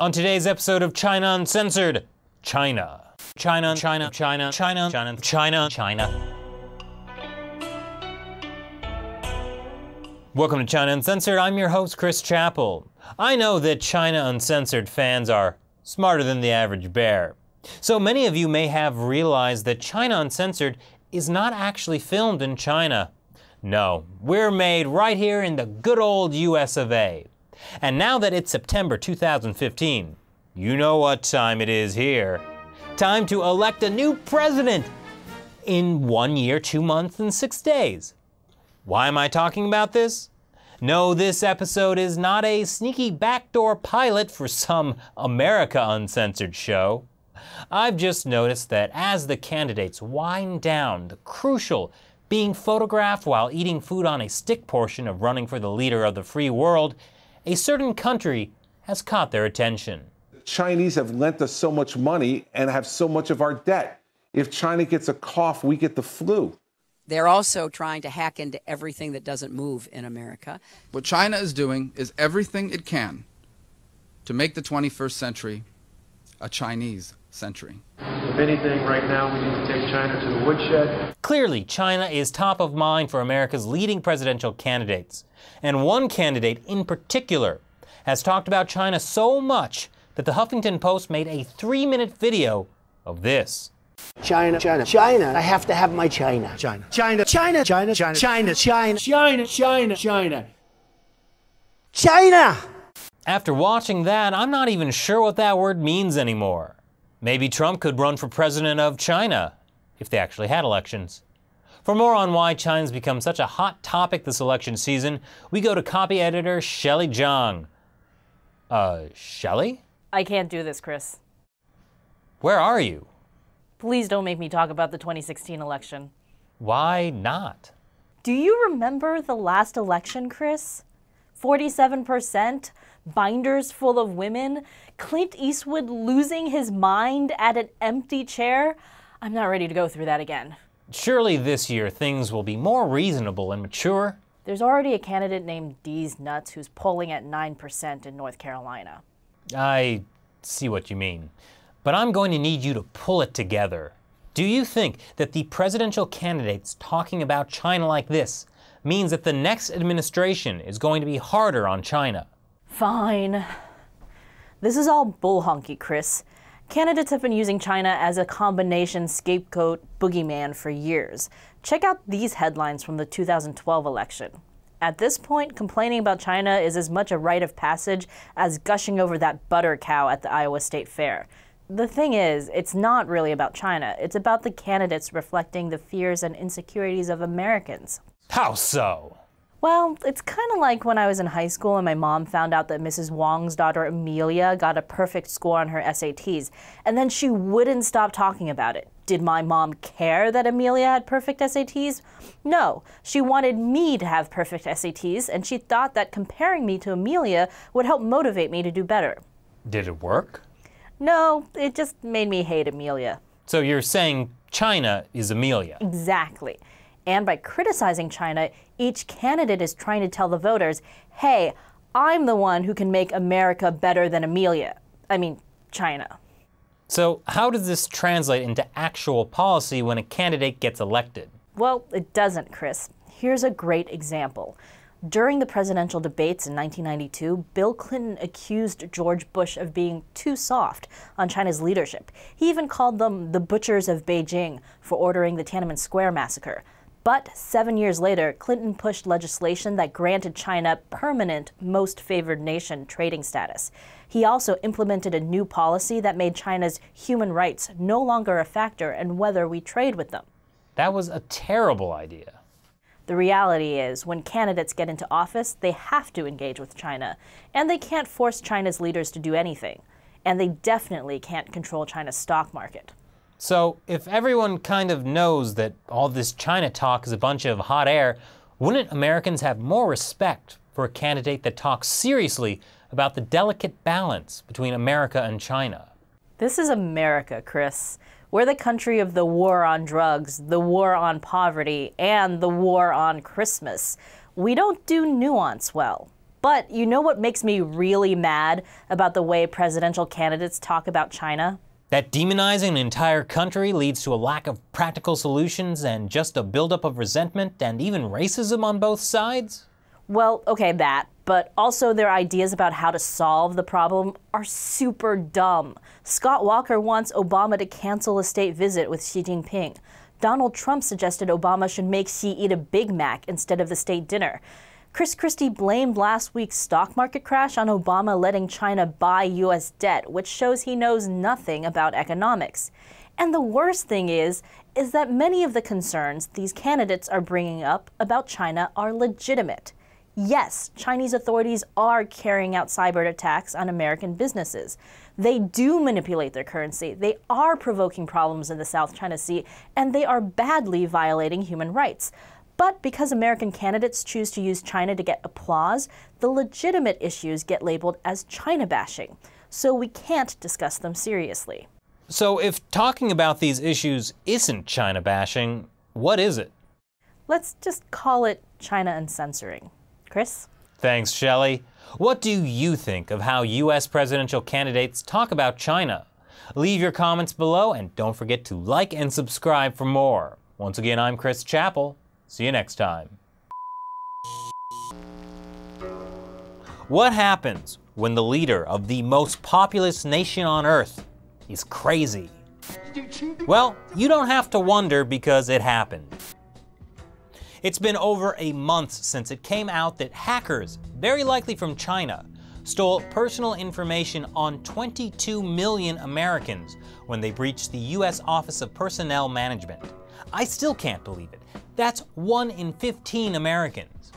On today's episode of China Uncensored, China. China, China, China, China, China, China, China. Welcome to China Uncensored. I'm your host, Chris Chappell. I know that China Uncensored fans are smarter than the average bear. So many of you may have realized that China Uncensored is not actually filmed in China. No, we're made right here in the good old US of A. And now that it's September 2015, you know what time it is here. Time to elect a new president in one year, two months, and six days. Why am I talking about this? No, this episode is not a sneaky backdoor pilot for some America Uncensored show. I've just noticed that as the candidates wind down the crucial being photographed while eating food on a stick portion of running for the leader of the free world, a certain country has caught their attention. The Chinese have lent us so much money and have so much of our debt. If China gets a cough, we get the flu. They're also trying to hack into everything that doesn't move in America. What China is doing is everything it can to make the 21st century a Chinese century. If anything, right now we need to take China to the woodshed. Clearly, China is top of mind for America's leading presidential candidates. And one candidate in particular has talked about China so much that the Huffington Post made a three minute video of this. China, China, China. I have to have my China. China, China, China, China, China, China, China, China, China, China. China. After watching that, I'm not even sure what that word means anymore. Maybe Trump could run for president of China, if they actually had elections. For more on why China's become such a hot topic this election season, we go to copy editor Shelly Zhang. Uh, Shelly? I can't do this, Chris. Where are you? Please don't make me talk about the 2016 election. Why not? Do you remember the last election, Chris? 47% binders full of women, Clint Eastwood losing his mind at an empty chair. I'm not ready to go through that again. Surely this year things will be more reasonable and mature. There's already a candidate named Dee's Nuts who's polling at 9% in North Carolina. I see what you mean. But I'm going to need you to pull it together. Do you think that the presidential candidates talking about China like this means that the next administration is going to be harder on China? Fine. This is all bull honky, Chris. Candidates have been using China as a combination scapegoat boogeyman for years. Check out these headlines from the 2012 election. At this point, complaining about China is as much a rite of passage as gushing over that butter cow at the Iowa State Fair. The thing is, it's not really about China. It's about the candidates reflecting the fears and insecurities of Americans. How so? Well, it's kind of like when I was in high school and my mom found out that Mrs. Wong's daughter Amelia got a perfect score on her SATs, and then she wouldn't stop talking about it. Did my mom care that Amelia had perfect SATs? No. She wanted me to have perfect SATs, and she thought that comparing me to Amelia would help motivate me to do better. Did it work? No, it just made me hate Amelia. So you're saying China is Amelia? Exactly and by criticizing China, each candidate is trying to tell the voters, hey, I'm the one who can make America better than Amelia. I mean, China. So, how does this translate into actual policy when a candidate gets elected? Well, it doesn't, Chris. Here's a great example. During the presidential debates in 1992, Bill Clinton accused George Bush of being too soft on China's leadership. He even called them the butchers of Beijing for ordering the Tiananmen Square massacre. But seven years later, Clinton pushed legislation that granted China permanent most favored nation trading status. He also implemented a new policy that made China's human rights no longer a factor in whether we trade with them. That was a terrible idea. The reality is, when candidates get into office, they have to engage with China, and they can't force China's leaders to do anything. And they definitely can't control China's stock market. So if everyone kind of knows that all this China talk is a bunch of hot air, wouldn't Americans have more respect for a candidate that talks seriously about the delicate balance between America and China? This is America, Chris. We're the country of the war on drugs, the war on poverty, and the war on Christmas. We don't do nuance well. But you know what makes me really mad about the way presidential candidates talk about China? That demonizing an entire country leads to a lack of practical solutions and just a buildup of resentment and even racism on both sides? Well, okay, that. But also, their ideas about how to solve the problem are super dumb. Scott Walker wants Obama to cancel a state visit with Xi Jinping. Donald Trump suggested Obama should make Xi eat a Big Mac instead of the state dinner. Chris Christie blamed last week's stock market crash on Obama letting China buy U.S. debt, which shows he knows nothing about economics. And the worst thing is, is that many of the concerns these candidates are bringing up about China are legitimate. Yes, Chinese authorities are carrying out cyber attacks on American businesses. They do manipulate their currency, they are provoking problems in the South China Sea, and they are badly violating human rights. But because American candidates choose to use China to get applause, the legitimate issues get labeled as China bashing. So we can't discuss them seriously. So if talking about these issues isn't China bashing, what is it? Let's just call it China and censoring. Chris? Thanks, Shelley. What do you think of how U.S. presidential candidates talk about China? Leave your comments below and don't forget to like and subscribe for more. Once again, I'm Chris Chappell. See you next time. What happens when the leader of the most populous nation on earth is crazy? Well, you don't have to wonder because it happened. It's been over a month since it came out that hackers, very likely from China, stole personal information on 22 million Americans when they breached the U.S. Office of Personnel Management. I still can't believe it. That's 1 in 15 Americans.